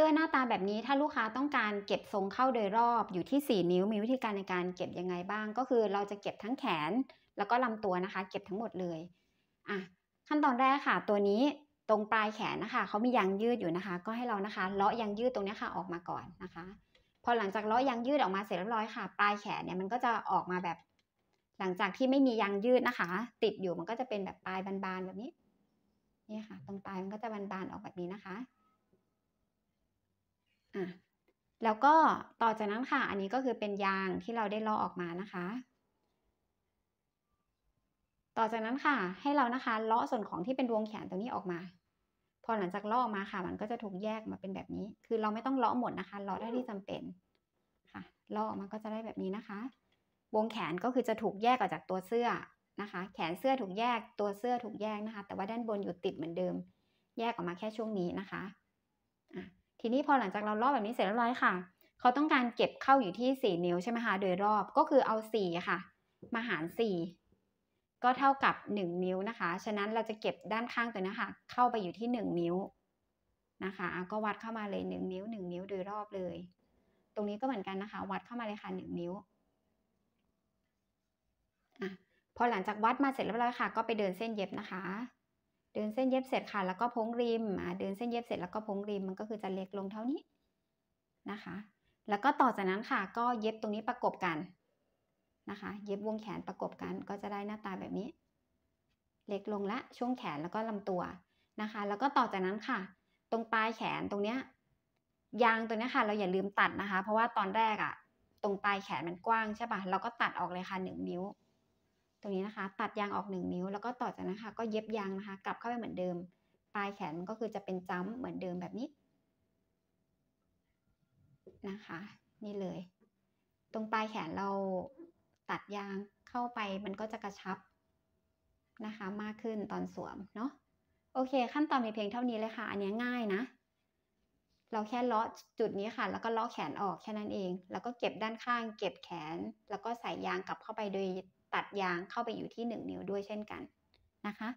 สื้อหน้าตาแบบนี้ถ้าลูกค้าต้องการเก็บทรงเข้าโดยรอบอยู่ที่4นิ้วมีวิธีการในการเก็บยังไงบ้างก็คือเราจะเก็บทั้งแขนแล้วก็ลำตัวนะคะ เก็บทั้งหมดเลยอ่ะขั้นตอนแรกค่ะ ตัวนี้ตรงปลายแขนนะคะเขามียางยืดอยู่นะคะ ก็ให้เรานะคะเลาะยางยืดตรงนี้ค่ะ ออกมาก่อนนะคะพอหลังจากเลาะยางยืดออกมาเสร็จเรียบร้อยค่ะ ปลายแขนเนี่ยมันก็จะออกมาแบบ หลังจากที่ไม่มียางยืดนะคะ ติดอยู่มันก็จะเป็นแบบปลายบานๆแบบนี้นี่ค่ะ ตรงปลายมันก็จะบานๆออกแบบนี้นะคะแล้วก็ต่อจากนั้นค่ะ อันนี้ก็คือเป็นยางที่เราได้ลอกออกมานะคะ ต่อจากนั้นค่ะ ให้เรานะคะ เลาะส่วนของที่เป็นดวงแขนตรงนี้ออกมา พอหลังจากเลาะออกมาค่ะ มันก็จะถูกแยกมาเป็นแบบนี้ คือเราไม่ต้องเลาะหมดนะคะเลาะได้ที่จำเป็นค่ะเลาะออกมาก็จะได้แบบนี้นะคะ วงแขนก็คือจะถูกแยกออกจากตัวเสื้อนะคะ แขนเสื้อถูกแยกตัวเสื้อถูกแยกนะคะ แต่ว่าด้านบนอยู่ติดเหมือนเดิม แยกออกมาแค่ช่วงนี้นะคะะทีนี้พอหลังจากเราลอกแบบนี้เสร็จเรียบร้อยค่ะ เขาต้องการเก็บเข้าอยู่ที่4นิ้วใช่ไหมคะ โดยรอบก็คือเอา 4 ค่ะ มาหาร 4 ก็เท่ากับ1นิ้วนะคะ ฉะนั้นเราจะเก็บด้านข้างตัวนี้ค่ะ เข้าไปอยู่ที่1นิ้วนะคะก็วัดเข้ามาเลย 1 นิ้ว1นิ้วโดยรอบเลย ตรงนี้ก็เหมือนกันนะคะ วัดเข้ามาเลยค่ะ1นิ้วอพอหลังจากวัดมาเสร็จเรียบร้อยค่ะ ก็ไปเดินเส้นเย็บนะคะดึงเส้นเย็บเสร็จค่ะ แล้วก็พ้งริมอ่าดึงเส้นเย็บเสร็จแล้วก็พ้งริมมันก็คือจะเล็กลงเท่านี้นะคะ แล้วก็ต่อจากนั้นค่ะ ก็เย็บตรงนี้ประกบกันนะคะ เย็บวงแขนประกบกันก็จะได้หน้าตาแบบนี้ เล็กลงละช่วงแขนแล้วก็ลำตัวนะคะ แล้วก็ต่อจากนั้นค่ะ ตรงปลายแขนตรงเนี้ยยางตัวนี้ค่ะ เราอย่าลืมตัดนะคะ เพราะว่าตอนแรกอะตรงปลายแขนมันกว้างใช่ปะ่ะเราก็ตัดออกเลยค่ะงนิ้วตรงนี้นะคะตัดยางออก1นิ้วแล้วก็ต่อจากนั้นค่ะก็เย็บยางนะคะกลับเข้าไปเหมือนเดิมปลายแขนนก็คือจะเป็นจ้ำเหมือนเดิมแบบนี้นะคะ นี่เลย ตรงปลายแขนเราตัดยางเข้าไปมันก็จะกระชับนะคะมากขึ้นตอนสวมเนาะโอเคขั้นตอนมีเพียงเท่านี้เลยค่ะอันนี้ง่ายนะเราแค่เลาะจุดนี้ค่ะแล้วก็เลาะแขนออกแค่นั้นเอง แล้วก็เก็บด้านข้างเก็บแขน แล้วก็ใส่ยางกลับเข้าไปโดยตัดยางเข้าไปอยู่ที่ 1 นิ้วด้วยเช่นกันนะคะ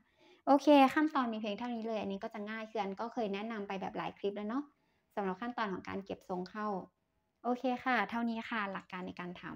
โอเค ขั้นตอนมีเพียงเท่านี้เลย อันนี้ก็จะง่ายเคืออนก็เคยแนะนำไปแบบหลายคลิปแล้วเนาะสำหรับขั้นตอนของการเก็บทรงเข้า โอเคค่ะ เท่านี้ค่ะ หลักการในการทำ